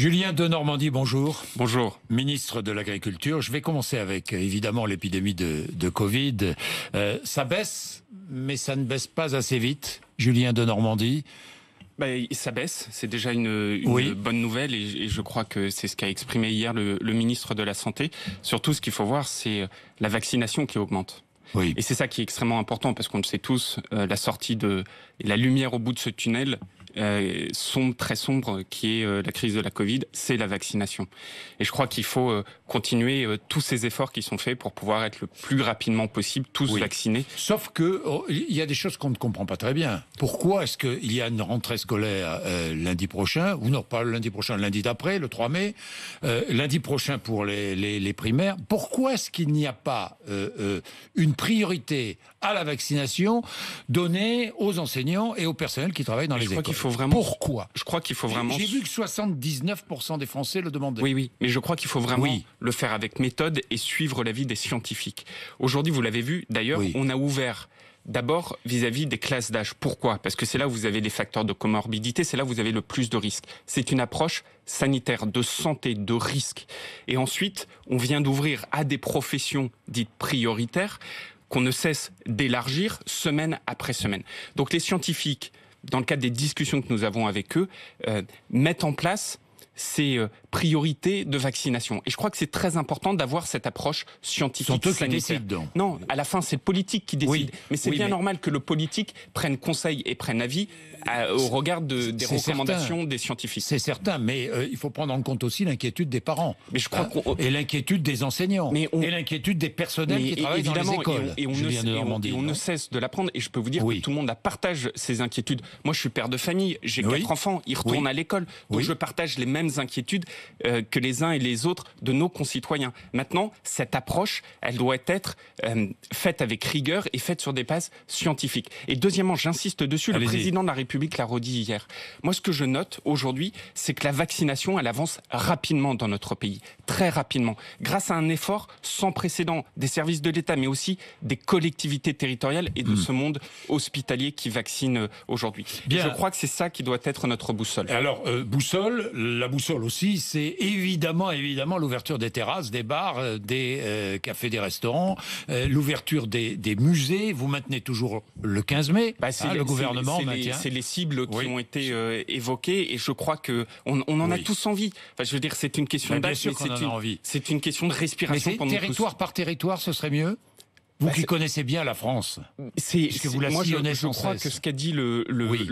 Julien de Normandie, bonjour. Bonjour. Ministre de l'Agriculture, je vais commencer avec euh, évidemment l'épidémie de, Covid. Euh, ça baisse, mais ça ne baisse pas assez vite. Julien de Normandie. Bah, ça baisse, c'est déjà une, bonne nouvelle et, je crois que c'est ce qu'a exprimé hier le, ministre de la Santé. Surtout, ce qu'il faut voir, c'est euh, la vaccination qui augmente. Oui. Et c'est ça qui est extrêmement important parce qu'on le sait tous, la sortie de la lumière au bout de ce tunnel, euh, sombre, très sombre, qui est euh, la crise de la Covid, c'est la vaccination. Et je crois qu'il faut euh, continuer tous ces efforts qui sont faits pour pouvoir être le plus rapidement possible tous vaccinés. Sauf que oh, il y a des choses qu'on ne comprend pas très bien. Pourquoi est-ce qu'il y a une rentrée scolaire lundi prochain ou non pas lundi prochain, lundi d'après, le 3 mai, lundi prochain pour les, les, les primaires Pourquoi est-ce qu'il n'y a pas une priorité à la vaccination donnée aux enseignants et au personnel qui travaille dans les écoles. Pourquoi Je crois qu'il faut vraiment. J'ai vu que 79% des Français le demandaient. Oui, oui, mais je crois qu'il faut vraiment le faire avec méthode et suivre l'avis des scientifiques. Aujourd'hui, vous l'avez vu, d'ailleurs, on a ouvert D'abord, vis-à-vis des classes d'âge. Pourquoi Parce que c'est là où vous avez les facteurs de comorbidité, c'est là où vous avez le plus de risques. C'est une approche sanitaire, de santé, de risque. Et ensuite, on vient d'ouvrir à des professions dites prioritaires qu'on ne cesse d'élargir semaine après semaine. Donc les scientifiques, dans le cadre des discussions que nous avons avec eux, euh, mettent en place ces euh, priorités de vaccination. Et je crois que c'est très important d'avoir cette approche scientifique. Surtout qui décide. Non, à la fin, c'est le politique qui décide. mais c'est bien normal que le politique prenne conseil et prenne avis au regard de, des recommandations des scientifiques. C'est certain, mais euh, il faut prendre en compte aussi l'inquiétude des parents. Mais je crois hein oh, et l'inquiétude des enseignants. Et l'inquiétude des personnels qui travaillent dans les écoles. Et on, ne, cesse, on ne, cesse de l'apprendre. Et je peux vous dire que tout le monde partage ces inquiétudes. Moi, je suis père de famille, j'ai quatre enfants, ils retournent à l'école, donc je partage les mêmes inquiétudes euh, que les uns et les autres de nos concitoyens. Maintenant, cette approche, elle doit être euh, faite avec rigueur et faite sur des bases scientifiques. Et deuxièmement, j'insiste dessus, le président de la République l'a redit hier. Moi, ce que je note aujourd'hui, c'est que la vaccination, elle avance rapidement dans notre pays, très rapidement, grâce à un effort sans précédent des services de l'État, mais aussi des collectivités territoriales et de hmm. ce monde hospitalier qui vaccine euh, aujourd'hui. Je crois que c'est ça qui doit être notre boussole. Alors, boussole, la boussole sol aussi, c'est évidemment, évidemment l'ouverture des terrasses, des bars, euh, des euh, cafés, des restaurants, euh, l'ouverture des, musées. Vous maintenez toujours le 15 mai. Bah, hein, le gouvernement C'est les, cibles qui ont été évoquées et je crois que on, en a tous envie. Enfin, je veux dire, c'est une question d'âge, mais, c'est une, question de respiration. territoire par territoire, ce serait mieux. Vous bah, qui connaissez bien la France, c'est que vous je, crois que ce qu'a dit le,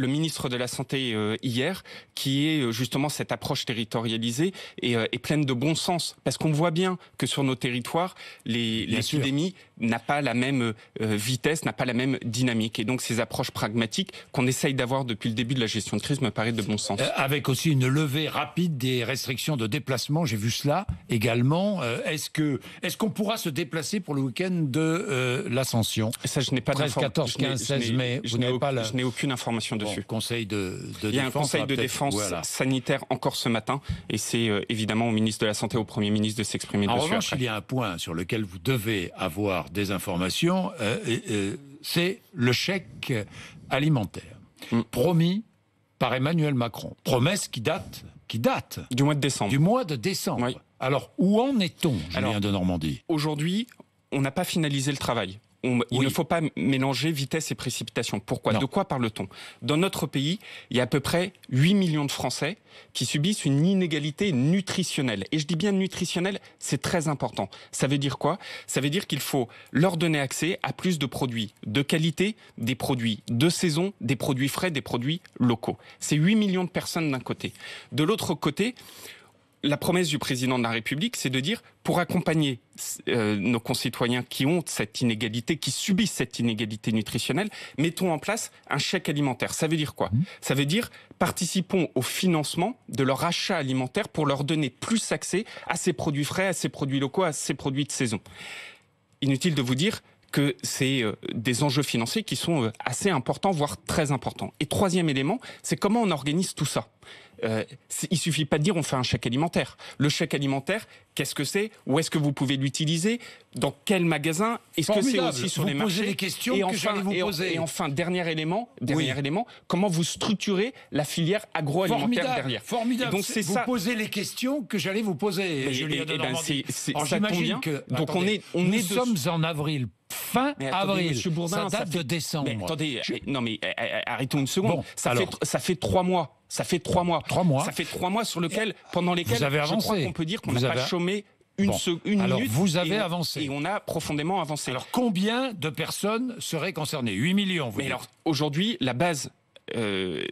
ministre de la Santé euh, hier, qui est euh, justement cette approche territorialisée, est, euh, pleine de bon sens. Parce qu'on voit bien que sur nos territoires, les, les épidémies n'a pas la même euh, vitesse, n'a pas la même dynamique. Et donc ces approches pragmatiques qu'on essaye d'avoir depuis le début de la gestion de crise me paraît de bon sens. Euh, avec aussi une levée rapide des restrictions de déplacement, j'ai vu cela également. Euh, est-ce que est-ce qu'on pourra se déplacer pour le week-end de l'Ascension Ça, je n'ai pas 13, 14, 15, 16 mai. Je n'ai pas je n'ai aucune information dessus. conseil de, Il y a un conseil de défense sanitaire encore ce matin, et c'est évidemment au ministre de la santé, au premier ministre de s'exprimer dessus. En revanche, il y a un point sur lequel vous devez avoir — Des informations. Euh, c'est le chèque alimentaire mm. promis par Emmanuel Macron. Promesse qui date, qui date du mois de décembre. Du mois de décembre. Alors où en est-on, Julien Alors, de Normandie Aujourd'hui, on n'a pas finalisé le travail il ne faut pas mélanger vitesse et précipitation. Pourquoi De quoi parle-t-on Dans notre pays, il y a à peu près 8 millions de Français qui subissent une inégalité nutritionnelle. Et je dis bien nutritionnelle, c'est très important. Ça veut dire quoi Ça veut dire qu'il faut leur donner accès à plus de produits de qualité, des produits de saison, des produits frais, des produits locaux. C'est 8 millions de personnes d'un côté. De l'autre côté, la promesse du président de la République, c'est de dire pour accompagner euh, nos concitoyens qui ont cette inégalité, qui subissent cette inégalité nutritionnelle, mettons en place un chèque alimentaire. Ça veut dire quoi mmh. Ça veut dire participons au financement de leur achat alimentaire pour leur donner plus accès à ces produits frais, à ces produits locaux, à ces produits de saison. Inutile de vous dire, que c'est euh, des enjeux financiers qui sont euh, assez importants, voire très importants. Et troisième élément, c'est comment on organise tout ça. Euh, il suffit pas de dire on fait un chèque alimentaire. Le chèque alimentaire, qu'est-ce que c'est Où est-ce que vous pouvez l'utiliser Dans quel magasin Est-ce que c'est aussi sur les marchés les questions et, enfin, enfin, dernier élément, dernier élément, comment vous structurez la filière agroalimentaire derrière Formidable. donc c'est vous posez les questions que j'allais vous poser. Julien eh, eh ben, Que, donc on est, on nous sommes en avril fin avril. ça date de décembre. Mais attendez, eh, non mais eh, eh, arrêtons une seconde. ça, fait, ça fait trois mois. Ça fait trois mois. Trois mois. Ça fait trois mois sur lequel, pendant lesquels, on je crois peut dire qu'on n'a pas chômé une, bon. une minute Vous avez et, avancé. on a profondément avancé. Alors combien de personnes seraient concernées 8 millions. Vous Mais alors aujourd'hui, la base euh,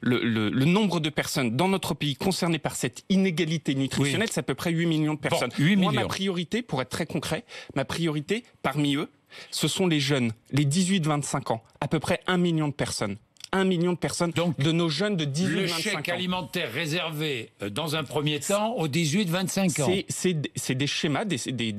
le, nombre de personnes dans notre pays concernées par cette inégalité nutritionnelle, c'est à peu près 8 millions de personnes. ma priorité, pour être très concret, ma priorité parmi eux, ce sont les jeunes, les 18-25 ans, à peu près 1 million de personnes. 1 million de personnes, Donc, de nos jeunes de 18 25 ans. Le chèque alimentaire réservé euh, dans un premier temps aux 18-25 ans. C'est des schémas, des,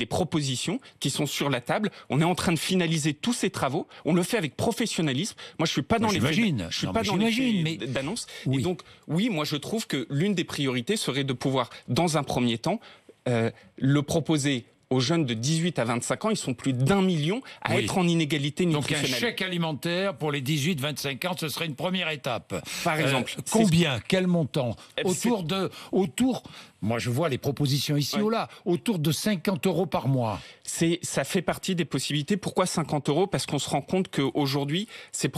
propositions qui sont sur la table. On est en train de finaliser tous ces travaux. On le fait avec professionnalisme. Moi, je suis pas dans les J'imagine. je suis pas dans les d'annonce. Et donc, oui, moi, je trouve que l'une des priorités serait de pouvoir, dans un premier temps, euh, le proposer aux jeunes de 18 à 25 ans, ils sont plus d'un million à être en inégalité nutritionnelle. Donc un chèque alimentaire pour les 18-25 ans, ce serait une première étape. Par euh, exemple. combien Quel montant Autour de, autour moi, je vois les propositions ici ou là, autour de 50 euros par mois. C'est, ça fait partie des possibilités. Pourquoi 50 euros Parce qu'on se rend compte qu'aujourd'hui, c'est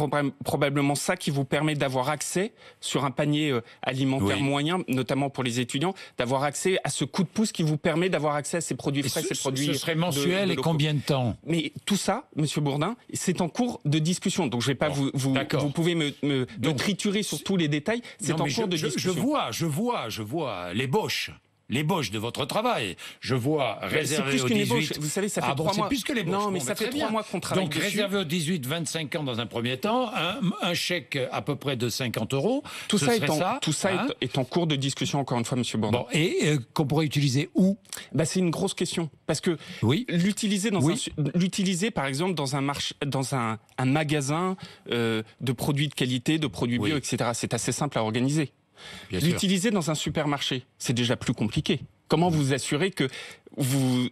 probablement ça qui vous permet d'avoir accès sur un panier euh, alimentaire moyen, notamment pour les étudiants, d'avoir accès à ce coup de pouce qui vous permet d'avoir accès à ces produits frais, ces produits. Ce serait mensuel et combien de temps Mais tout ça, Monsieur Bourdin, c'est en cours de discussion. Donc, je vais pas vous, vous, pouvez me, triturer sur tous les détails. C'est en cours de discussion. Je, vois, je vois, je vois l'ébauche l'ébauche de votre travail. Je vois bah, réservé au 18. Vous savez, ça ah plus que l'ébauche. Non, mais ça bah, fait trois mois qu'on travaille. Donc réservé aux 18, 25 ans dans un premier temps, un, chèque à peu près de 50 euros. Tout ça, est en, hein tout ça est, en cours de discussion encore une fois, Monsieur Borne. Bon, et euh, qu'on pourrait utiliser où bah, c'est une grosse question parce que l'utiliser dans l'utiliser par exemple dans un marché, dans un, magasin euh, de produits de qualité, de produits bio, etc. C'est assez simple à organiser. L'utiliser dans un supermarché, c'est déjà plus compliqué. Comment vous assurer que vous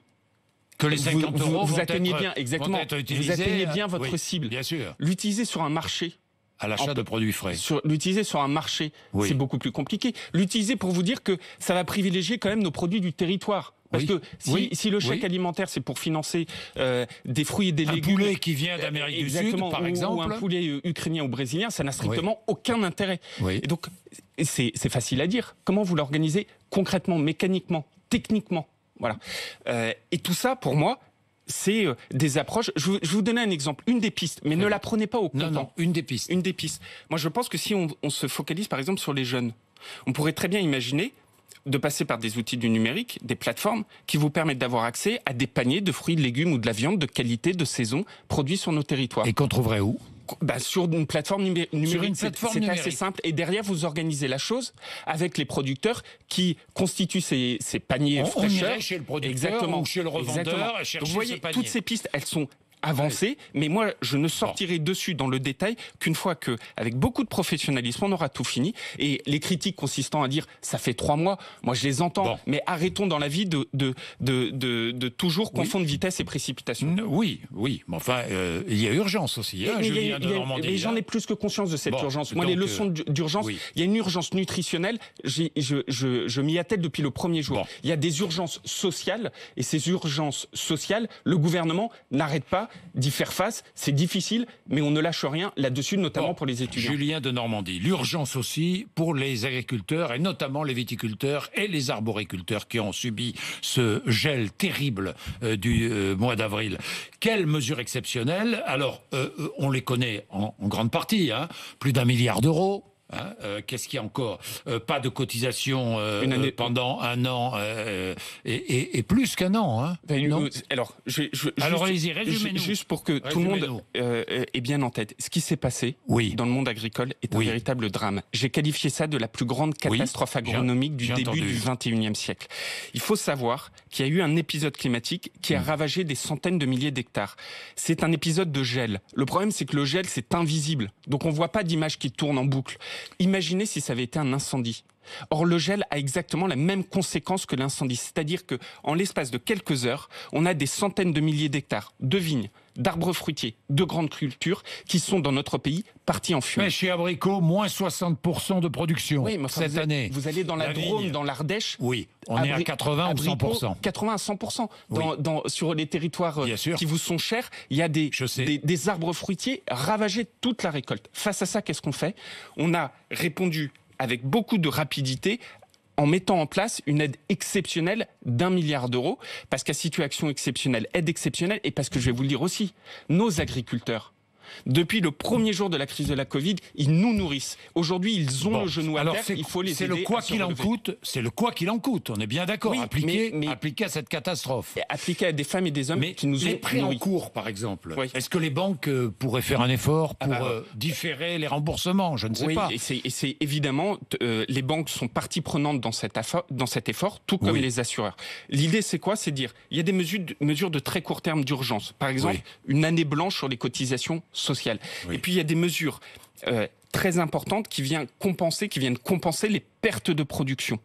atteignez bien exactement vous atteignez bien votre cible bien sûr l'utiliser sur un marché à l'achat de produits frais. L'utiliser sur un marché, c'est beaucoup plus compliqué. L'utiliser pour vous dire que ça va privilégier quand même nos produits du territoire. Parce que si, le chèque alimentaire, c'est pour financer euh, des fruits et des légumes... Un poulet qui vient d'Amérique du Sud, par exemple. Ou un poulet euh, ukrainien ou brésilien, ça n'a strictement aucun intérêt. Et donc, c'est facile à dire. Comment vous l'organisez concrètement, mécaniquement, techniquement voilà. Euh, et tout ça, pour moi, c'est des approches. Je, vous donnais un exemple, une des pistes, mais ne la prenez pas au comptant. Non, non, une des pistes. Une des pistes. Moi, je pense que si on se focalise, par exemple, sur les jeunes, on pourrait très bien imaginer de passer par des outils du numérique, des plateformes qui vous permettent d'avoir accès à des paniers de fruits, de légumes ou de la viande de qualité, de saison, produits sur nos territoires. Et qu'on trouverait où bah, sur une plateforme numérique, c'est assez simple. Et derrière, vous organisez la chose avec les producteurs qui constituent ces, ces paniers on, fraîcheurs. chez le producteur Exactement. chez le revendeur. vous voyez, toutes ces pistes, elles sont avancé, mais moi je ne sortirai dessus dans le détail qu'une fois que, avec beaucoup de professionnalisme, on aura tout fini. Et les critiques consistant à dire ça fait trois mois, moi je les entends, mais arrêtons dans la vie de de de, de, de toujours confondre vitesse et précipitation. Mmh, oui, oui, mais enfin euh, il y a urgence aussi. mais j'en hein. ai plus que conscience de cette urgence. Moi les euh, leçons d'urgence, il y a une urgence nutritionnelle, je, je, je m'y attelle depuis le premier jour. Il y a des urgences sociales et ces urgences sociales, le gouvernement n'arrête pas d'y faire face, c'est difficile, mais on ne lâche rien là-dessus, notamment pour les étudiants. Julien de Normandie, l'urgence aussi pour les agriculteurs, et notamment les viticulteurs et les arboriculteurs qui ont subi ce gel terrible euh, du euh, mois d'avril. Quelles mesures exceptionnelles Alors, euh, on les connaît en, grande partie, hein. plus d'un milliard d'euros Hein, euh, qu'est-ce qu'il y a encore euh, Pas de cotisation euh, pendant un an et, plus qu'un an. Hein. Ben, alors, je, je, alors juste, Juste pour que tout le monde ait bien en tête, ce qui s'est passé dans le monde agricole est un véritable drame. J'ai qualifié ça de la plus grande catastrophe agronomique du début du 21e siècle. Il faut savoir qu'il y a eu un épisode climatique qui a mm. ravagé des centaines de milliers d'hectares. C'est un épisode de gel. Le problème, c'est que le gel, c'est invisible. Donc on ne voit pas d'image qui tourne en boucle. Imaginez si ça avait été un incendie. Or, le gel a exactement la même conséquence que l'incendie, c'est-à-dire que en l'espace de quelques heures, on a des centaines de milliers d'hectares de vignes, d'arbres fruitiers, de grandes cultures qui sont dans notre pays partis en fumée. Mais chez Abricot, moins 60% de production cette vous année. Vous allez dans la, Drôme, dans l'Ardèche. Oui, on est à 80 ou 100%. 80 100%. sur les territoires euh, qui vous sont chers, il y a des, des arbres fruitiers ravagés toute la récolte. Face à ça, qu'est-ce qu'on fait On a répondu avec beaucoup de rapidité en mettant en place une aide exceptionnelle d'un milliard d'euros, parce qu'à situation exceptionnelle, aide exceptionnelle, et parce que je vais vous le dire aussi, nos agriculteurs depuis le premier jour de la crise de la Covid, ils nous nourrissent. Aujourd'hui, ils ont le genou à alors il faut les C'est le quoi qu'il en coûte, c'est le quoi qu'il en coûte, on est bien d'accord, Appliquer mais, appliqué à cette catastrophe. Appliqué à des femmes et des hommes qui nous ont pris en cours, par exemple, est-ce que les banques euh, pourraient faire un effort ah pour bah, euh, euh, différer les remboursements Je ne sais oui, Et c'est évidemment, les banques sont partie prenante dans cet, dans cet effort, tout comme les assureurs. L'idée, c'est quoi C'est dire, il y a des mesures, mesures de très court terme d'urgence. Par exemple, une année blanche sur les cotisations sociale. Et puis il y a des mesures euh, très importantes qui viennent compenser, qui viennent compenser les pertes de production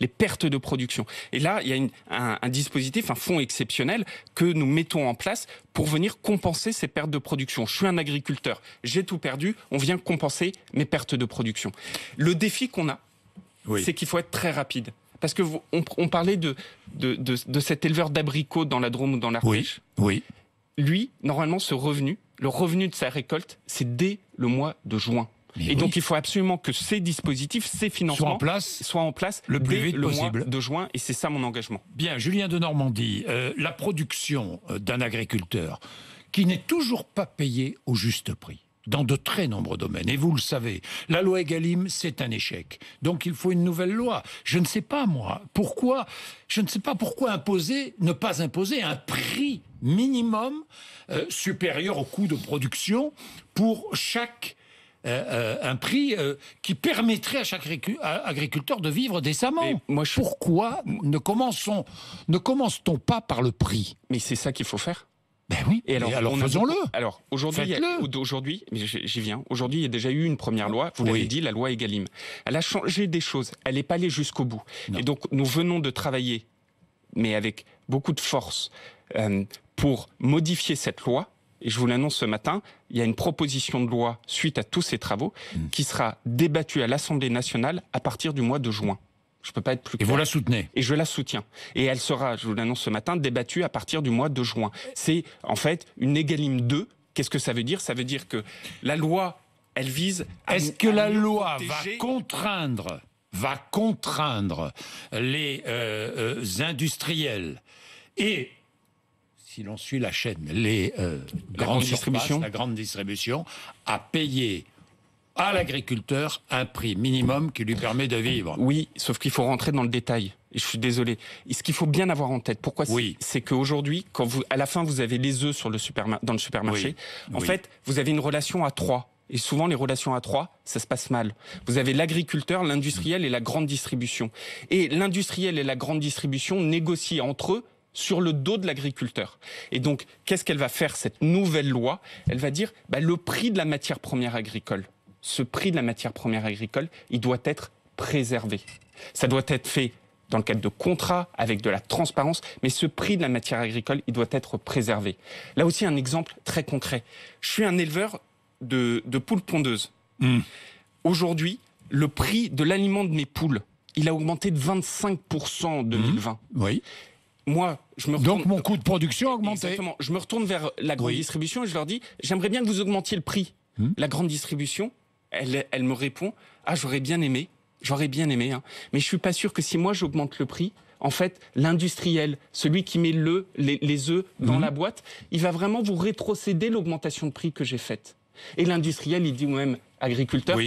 les pertes de production. Et là, il y a un, dispositif, un fonds exceptionnel que nous mettons en place pour venir compenser ces pertes de production. Je suis un agriculteur, j'ai tout perdu, on vient compenser mes pertes de production. Le défi qu'on a, c'est qu'il faut être très rapide. Parce que on, parlait de de, cet éleveur d'abricots dans la Drôme ou dans l'Ardèche. oui. Lui, normalement, ce revenu, le revenu de sa récolte, c'est dès le mois de juin. et donc, il faut absolument que ces dispositifs, ces financements soient en place, le plus vite le possible. mois de juin. Et c'est ça mon engagement. Bien, Julien de Normandie, euh, la production euh, d'un agriculteur qui n'est toujours pas payé au juste prix, dans de très nombreux domaines. Et vous le savez, la loi Egalim, c'est un échec. Donc il faut une nouvelle loi. Je ne sais pas, moi, pourquoi, je ne sais pas pourquoi imposer, ne pas imposer un prix minimum euh, supérieur au coût de production pour chaque euh, euh, un prix qui permettrait à chaque agriculteur de vivre décemment. Moi, Pourquoi ne commençons ne commence-t-on pas par le prix Mais c'est ça qu'il faut faire. Ben oui. Et alors, faisons-le. Alors aujourd'hui, aujourd'hui, j'y viens. Aujourd'hui, il y a déjà eu une première loi. Vous l'avez dit, la loi Egalim. Elle a changé des choses. Elle n'est pas allée jusqu'au bout. Et donc, nous venons de travailler, mais avec beaucoup de force, euh, pour modifier cette loi. Et je vous l'annonce ce matin, il y a une proposition de loi suite à tous ces travaux mm. qui sera débattue à l'Assemblée nationale à partir du mois de juin. Je peux pas être plus clair. Et vous la soutenez Et je la soutiens. Et elle sera, je vous l'annonce ce matin, débattue à partir du mois de juin. C'est en fait une égalime 2. Qu'est-ce que ça veut dire Ça veut dire que la loi, elle vise Est-ce que la loi va contraindre va contraindre les euh, euh, industriels et si l'on suit la chaîne, les euh, grandes distributions, la grande distribution, à payer à l'agriculteur un prix minimum qui lui permet de vivre. Oui, sauf qu'il faut rentrer dans le détail. Et je suis désolé. ce qu'il faut bien avoir en tête, pourquoi oui. c'est qu'aujourd'hui, quand vous, à la fin, vous avez les œufs sur le dans le supermarché, oui. en fait, vous avez une relation à trois. Et souvent, les relations à trois, ça se passe mal. Vous avez l'agriculteur, l'industriel et la grande distribution. Et l'industriel et la grande distribution négocient entre eux sur le dos de l'agriculteur. Et donc, qu'est-ce qu'elle va faire, cette nouvelle loi Elle va dire bah, le prix de la matière première agricole ce prix de la matière première agricole, il doit être préservé. Ça doit être fait dans le cadre de contrats, avec de la transparence, mais ce prix de la matière agricole, il doit être préservé. Là aussi, un exemple très concret. Je suis un éleveur de, poules pondeuses. Hmm. Aujourd'hui, le prix de l'aliment de mes poules, il a augmenté de 25% en 2020. Hmm. Oui. Moi, je me Donc mon coût de production a augmenté. Exactement. Je me retourne vers la grande distribution et je leur dis, j'aimerais bien que vous augmentiez le prix. Hmm. La grande distribution, elle, me répond Ah, j'aurais bien aimé, j'aurais bien aimé, hein. mais je suis pas sûr que si moi j'augmente le prix, en fait, l'industriel, celui qui met les, œufs dans mhm. la boîte, il va vraiment vous rétrocéder l'augmentation de prix que j'ai faite. Et l'industriel, il dit moi même agriculteur,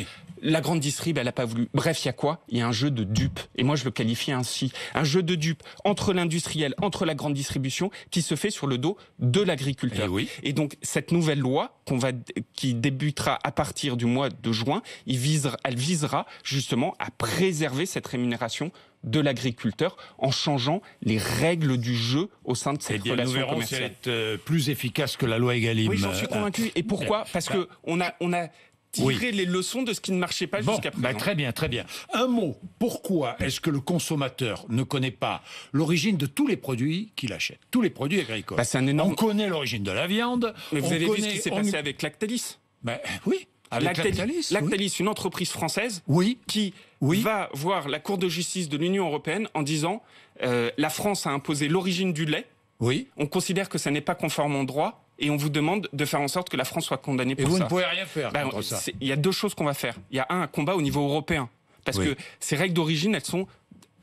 la grande distrib, elle n'a pas voulu. Bref, il y a quoi Il y a un jeu de dupe. Et moi, je le qualifie ainsi. Un jeu de dupe entre l'industriel, entre la grande distribution, qui se fait sur le dos de l'agriculteur. Eh Et, donc, cette nouvelle loi qu'on va, qui débutera à partir du mois de juin, il visera, elle visera justement à préserver cette rémunération de l'agriculteur en changeant les règles du jeu au sein de cette eh relation commerciale. elle est euh, plus efficace que la loi Egalim. Oui, j'en suis convaincu. Et pourquoi eh, Parce que on a, on a tirer les leçons de ce qui ne marchait pas jusqu'à bah, présent. très bien, très bien. Un mot, pourquoi est-ce que le consommateur ne connaît pas l'origine de tous les produits qu'il achète Tous les produits agricoles. Bah, un On connaît l'origine de la viande. Mais vous avez vu ce qui s'est passé avec Lactalis bah, Oui. Avec Lactalis, Lactalis, une entreprise française oui. qui va voir la Cour de justice de l'Union européenne en disant euh, la France a imposé l'origine du lait. Oui. On considère que ça n'est pas conforme au droit et on vous demande de faire en sorte que la France soit condamnée pour ça. Et vous ne pouvez rien faire bah, contre ça. Il y a deux choses qu'on va faire. Il y a un, combat au niveau européen. Parce que ces règles d'origine, elles sont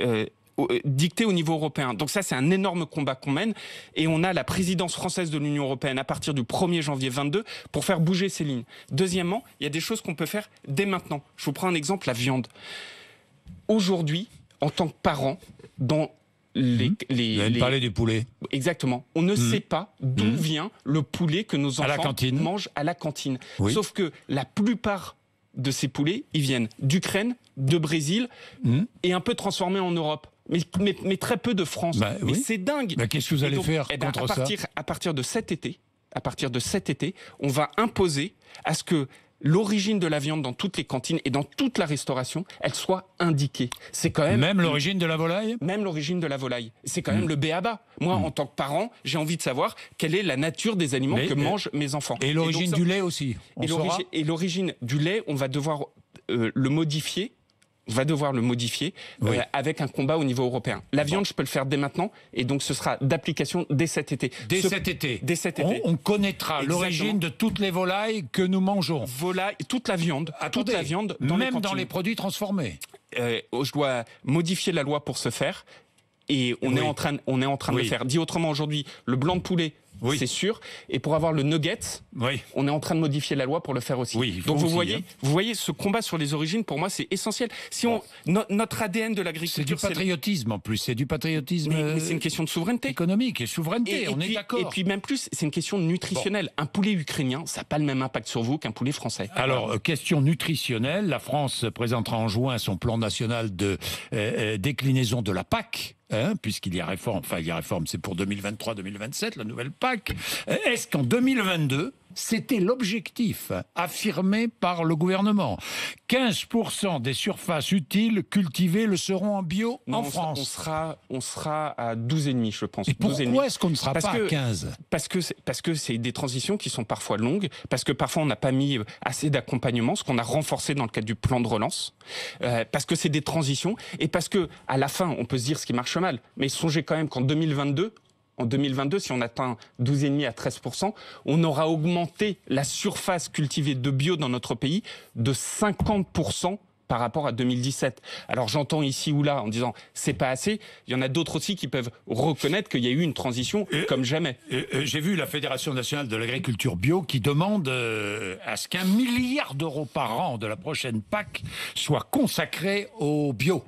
euh, euh, dictées au niveau européen. Donc ça, c'est un énorme combat qu'on mène. Et on a la présidence française de l'Union européenne à partir du 1er janvier 22 pour faire bouger ces lignes. Deuxièmement, il y a des choses qu'on peut faire dès maintenant. Je vous prends un exemple, la viande. Aujourd'hui, en tant que parent, dans les. Mmh. les, parler du poulet. Exactement. On ne mmh. sait pas d'où mmh. vient le poulet que nos enfants mangent à la cantine. Sauf que la plupart de ces poulets, ils viennent d'Ukraine, de Brésil mmh. et un peu transformés en Europe. Mais, très peu de France. Bah mais c'est dingue. Bah, qu'est-ce que vous allez faire eh ben, contre à partir, À partir de cet été, à partir de cet été, on va imposer à ce que l'origine de la viande dans toutes les cantines et dans toute la restauration, elle soit indiquée. C'est quand même même l'origine de la volaille. Même l'origine de la volaille. C'est quand même hmm. le béaba. Moi, hmm. en tant que parent, j'ai envie de savoir quelle est la nature des aliments que mangent mes enfants. Et l'origine du lait aussi. et l'origine du lait, on va devoir euh, le modifier va devoir le modifier euh, avec un combat au niveau européen. La viande, je peux le faire dès maintenant, et donc ce sera d'application dès cet été. Dès cet été. Dès cet été. On, connaîtra l'origine de toutes les volailles que nous mangeons. Volailles, toute la viande, Attendez, toute la viande, même dans les produits transformés. Euh, oh, je dois modifier la loi pour ce faire. Et on est en train, on est en train de le faire. Dit autrement, aujourd'hui, le blanc de poulet c'est sûr. Et pour avoir le nugget, on est en train de modifier la loi pour le faire aussi. Oui, Donc vous voyez, hein. vous voyez, ce combat sur les origines, pour moi, c'est essentiel. Si on, notre ADN de l'agriculture, c'est du patriotisme en plus, c'est du patriotisme. Euh, c'est une question de souveraineté économique et souveraineté. on puis, est d'accord. Et puis même plus, c'est une question nutritionnelle. Un poulet ukrainien, ça n'a pas le même impact sur vous qu'un poulet français. Alors euh, question nutritionnelle, la France présentera en juin son plan national de euh, déclinaison de la PAC. Hein, puisqu'il y a réforme, enfin il y a réforme, c'est pour 2023-2027, la nouvelle PAC. Est-ce qu'en 2022, c'était l'objectif affirmé par le gouvernement. 15% des surfaces utiles cultivées le seront en bio en France. on sera, on sera à 12,5, je pense. Et pourquoi est-ce qu'on ne sera pas à 15 Parce que c'est, parce que c'est des transitions qui sont parfois longues, parce que parfois on n'a pas mis assez d'accompagnement, ce qu'on a renforcé dans le cadre du plan de relance, euh, parce que c'est des transitions, et parce que à la fin, on peut se dire ce qui marche mal, mais songez quand même qu'en 2022, en 2022, si on atteint 12,5 à 13 on aura augmenté la surface cultivée de bio dans notre pays de 50 par rapport à 2017. Alors j'entends ici ou là en disant c'est pas assez. Il y en a d'autres aussi qui peuvent reconnaître qu'il y a eu une transition comme jamais. Euh, j'ai vu la Fédération nationale de l'agriculture bio qui demande euh, à ce qu'un milliard d'euros par an de la prochaine PAC soit consacré au bio.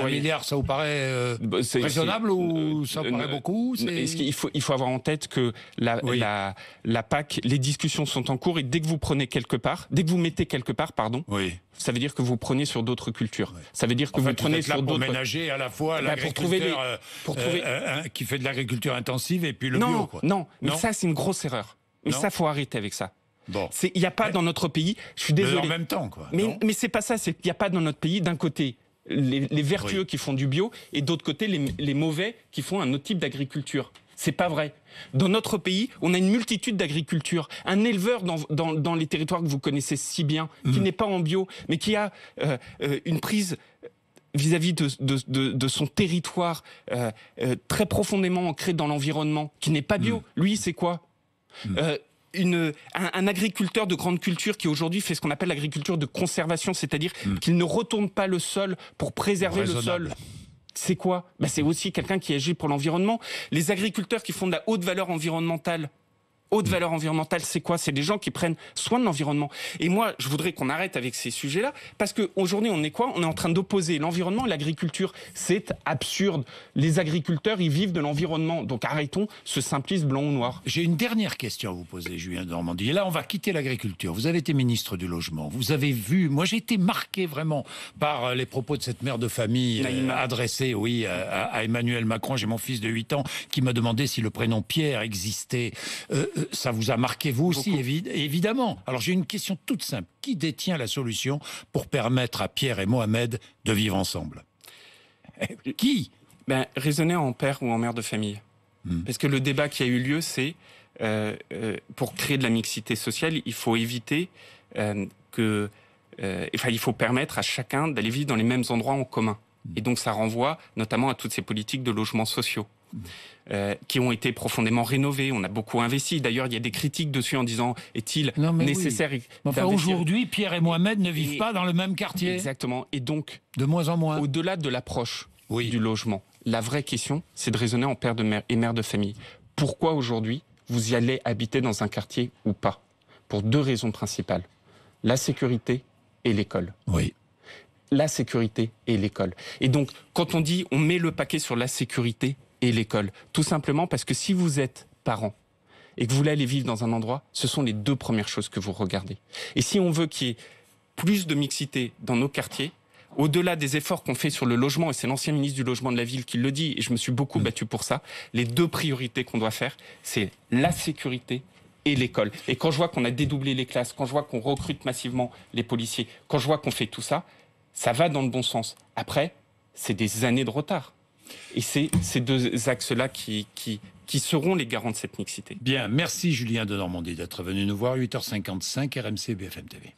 Un milliard, ça vous paraît euh, bah, raisonnable ou euh, ça vous euh, paraît beaucoup Il faut, il faut avoir en tête que la, la, PAC, les discussions sont en cours et dès que vous prenez quelque part, dès que vous mettez quelque part, pardon, ça veut dire que vous prenez sur d'autres cultures. Ça veut dire que vous prenez sur d'autres. ménager à la fois eh ben, pour trouver, les... Euh, pour trouver... qui fait de l'agriculture intensive et puis le non, bio. Quoi. Non, mais ça c'est une grosse erreur. Mais ça, ça faut arrêter avec ça. Bon. Il n'y a pas dans notre pays, je suis désolé. Mais en même temps, quoi. Mais, c'est pas ça, Il n'y a pas dans notre pays, d'un côté, les, vertueux qui font du bio et d'autre côté les, mauvais qui font un autre type d'agriculture. C'est pas vrai. Dans notre pays, on a une multitude d'agricultures. Un éleveur dans, les territoires que vous connaissez si bien, qui mm. n'est pas en bio, mais qui a euh, euh, une prise vis-à-vis de, son territoire euh, très profondément ancrée dans l'environnement, qui n'est pas bio. Mm. Lui, c'est quoi mm un, agriculteur de grande culture qui aujourd'hui fait ce qu'on appelle l'agriculture de conservation, c'est-à-dire hmm. qu'il ne retourne pas le sol pour préserver le sol c'est quoi ben C'est aussi quelqu'un qui agit pour l'environnement. Les agriculteurs qui font de la haute valeur environnementale, Haute valeur environnementale, c'est quoi C'est des gens qui prennent soin de l'environnement. Et moi, je voudrais qu'on arrête avec ces sujets-là, parce qu'aujourd'hui, on est quoi On est en train d'opposer l'environnement et l'agriculture. C'est absurde. Les agriculteurs, ils vivent de l'environnement. Donc arrêtons ce simplisme blanc ou noir. J'ai une dernière question à vous poser, Julien Normandie. Et là, on va quitter l'agriculture. Vous avez été ministre du Logement. Vous avez vu, moi j'ai été marqué vraiment par euh, les propos de cette mère de famille euh, adressée, oui, à, Emmanuel Macron. J'ai mon fils de 8 ans qui m'a demandé si le prénom Pierre existait. Euh, euh, ça vous a marqué vous aussi, évidemment. Alors j'ai une question toute simple. Qui détient la solution pour permettre à Pierre et Mohamed de vivre ensemble eh, Qui ben, Raisonner en père ou en mère de famille. Hmm. Parce que le débat qui a eu lieu, c'est euh, euh, pour créer de la mixité sociale, il faut éviter que... enfin, il faut permettre à chacun d'aller vivre dans les mêmes endroits en commun. Hmm. Et donc ça renvoie notamment à toutes ces politiques de logements sociaux. Euh, qui ont été profondément rénovés. On a beaucoup investi. D'ailleurs, il y a des critiques dessus en disant est-il nécessaire oui. aujourd'hui, Pierre et Mohamed ne vivent pas dans le même quartier. Exactement. Et donc, de moins en moins. Au-delà de l'approche du logement, la vraie question, c'est de raisonner en père de mère et mère de famille. Pourquoi aujourd'hui vous y allez habiter dans un quartier ou pas Pour deux raisons principales la sécurité et l'école. Oui la sécurité et l'école. Et donc, quand on dit on met le paquet sur la sécurité, et l'école. Tout simplement parce que si vous êtes parent et que vous voulez aller vivre dans un endroit, ce sont les deux premières choses que vous regardez. Et si on veut qu'il y ait plus de mixité dans nos quartiers, au-delà des efforts qu'on fait sur le logement, et c'est l'ancien ministre du logement de la ville qui le dit, et je me suis beaucoup mm. battu pour ça, les deux priorités qu'on doit faire, c'est la sécurité et l'école. Et quand je vois qu'on a dédoublé les classes, quand je vois qu'on recrute massivement les policiers, quand je vois qu'on fait tout ça, ça va dans le bon sens. Après, c'est des années de retard. Et c'est ces deux axes-là qui, seront les garants de cette mixité. Bien, merci Julien de Normandie d'être venu nous voir, 8h55 RMC BFM TV.